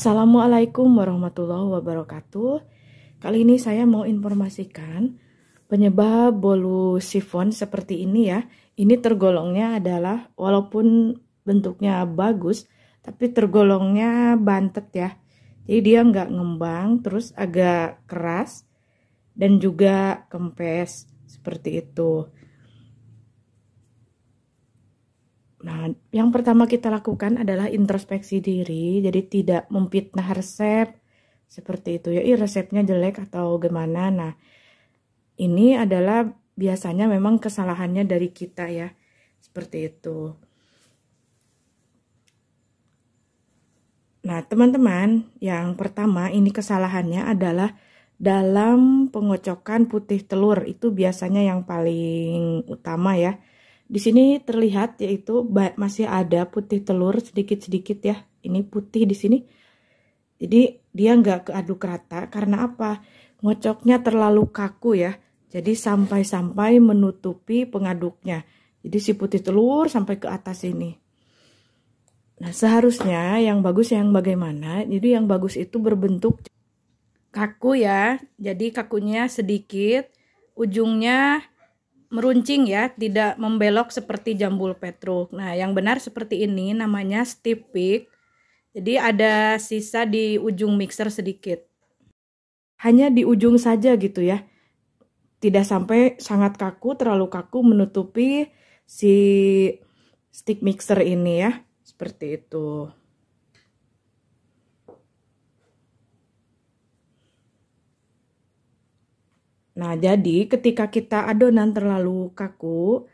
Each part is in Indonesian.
Assalamualaikum warahmatullahi wabarakatuh. Kali ini saya mau informasikan penyebab bolu sifon seperti ini ya. Ini tergolongnya adalah walaupun bentuknya bagus, tapi tergolongnya bantet ya. Jadi dia nggak ngembang, terus agak keras dan juga kempes seperti itu. Nah, yang pertama kita lakukan adalah introspeksi diri, jadi tidak memfitnah resep seperti itu. Ya, resepnya jelek atau gimana. Nah, ini adalah biasanya memang kesalahannya dari kita ya. Seperti itu. Nah, teman-teman, yang pertama ini kesalahannya adalah dalam pengocokan putih telur itu biasanya yang paling utama ya di sini terlihat yaitu masih ada putih telur sedikit-sedikit ya. Ini putih di sini. Jadi dia nggak keaduk rata karena apa? Ngocoknya terlalu kaku ya. Jadi sampai-sampai menutupi pengaduknya. Jadi si putih telur sampai ke atas ini. Nah seharusnya yang bagus yang bagaimana? Jadi yang bagus itu berbentuk kaku ya. Jadi kakunya sedikit, ujungnya meruncing ya, tidak membelok seperti jambul petruk. Nah, yang benar seperti ini namanya stiff peak. Jadi ada sisa di ujung mixer sedikit. Hanya di ujung saja gitu ya. Tidak sampai sangat kaku, terlalu kaku menutupi si stick mixer ini ya. Seperti itu. Nah, jadi ketika kita adonan terlalu kaku,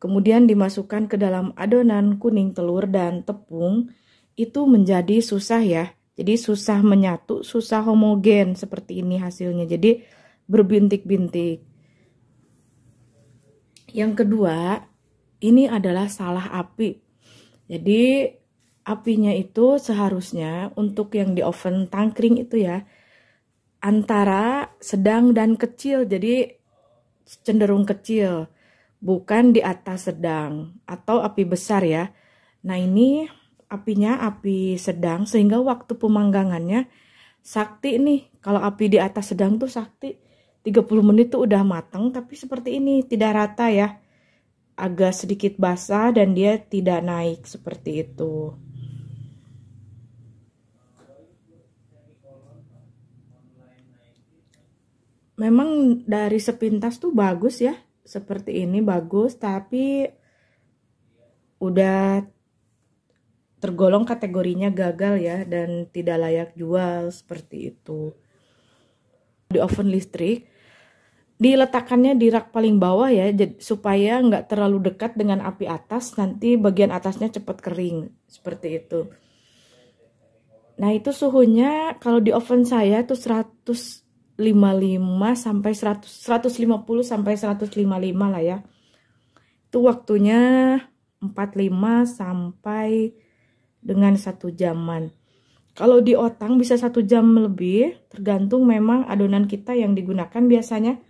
kemudian dimasukkan ke dalam adonan kuning telur dan tepung, itu menjadi susah ya. Jadi susah menyatu, susah homogen seperti ini hasilnya. Jadi berbintik-bintik. Yang kedua, ini adalah salah api. Jadi apinya itu seharusnya untuk yang di oven tangkring itu ya antara sedang dan kecil. Jadi cenderung kecil, bukan di atas sedang atau api besar ya. Nah, ini apinya api sedang sehingga waktu pemanggangannya sakti nih. Kalau api di atas sedang tuh sakti 30 menit tuh udah mateng tapi seperti ini tidak rata ya. Agak sedikit basah dan dia tidak naik seperti itu. memang dari sepintas tuh bagus ya seperti ini bagus tapi udah tergolong kategorinya gagal ya dan tidak layak jual seperti itu di oven listrik diletakkannya di rak paling bawah ya supaya nggak terlalu dekat dengan api atas nanti bagian atasnya cepat kering seperti itu nah itu suhunya kalau di oven saya tuh 100 55 sampai 100 150 sampai 155 lah ya. Itu waktunya 45 sampai dengan satu jaman. Kalau di otang bisa satu jam lebih, tergantung memang adonan kita yang digunakan biasanya.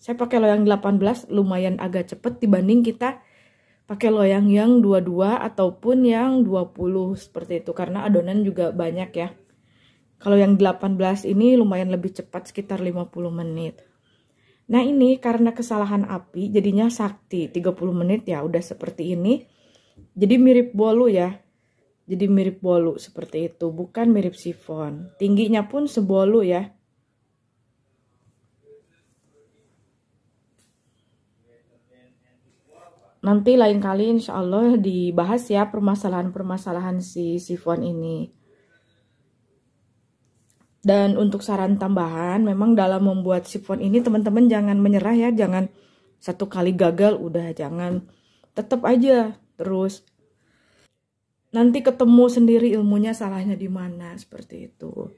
Saya pakai loyang 18 lumayan agak cepet dibanding kita pakai loyang yang 22 ataupun yang 20 seperti itu karena adonan juga banyak ya. Kalau yang 18 ini lumayan lebih cepat sekitar 50 menit. Nah ini karena kesalahan api jadinya sakti 30 menit ya udah seperti ini. Jadi mirip bolu ya. Jadi mirip bolu seperti itu bukan mirip sifon. Tingginya pun sebolu ya. Nanti lain kali insya Allah dibahas ya permasalahan-permasalahan si sifon ini. Dan untuk saran tambahan, memang dalam membuat sifon ini teman-teman jangan menyerah ya, jangan satu kali gagal udah jangan tetap aja terus nanti ketemu sendiri ilmunya salahnya di mana seperti itu.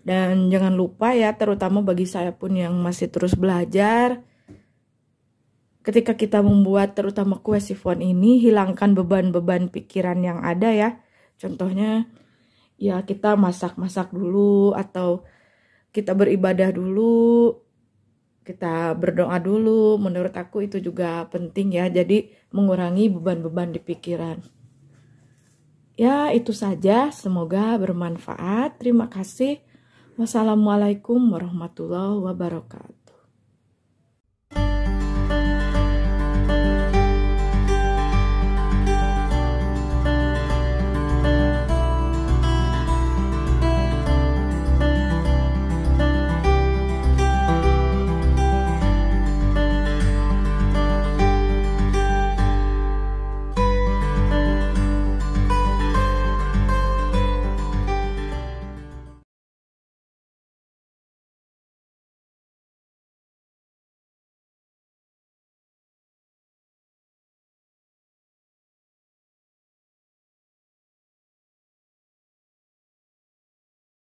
Dan jangan lupa ya terutama bagi saya pun yang masih terus belajar ketika kita membuat terutama kue sifon ini hilangkan beban-beban pikiran yang ada ya. Contohnya ya kita masak-masak dulu atau kita beribadah dulu, kita berdoa dulu. Menurut aku itu juga penting ya. Jadi mengurangi beban-beban di pikiran. Ya, itu saja. Semoga bermanfaat. Terima kasih. Wassalamualaikum warahmatullahi wabarakatuh.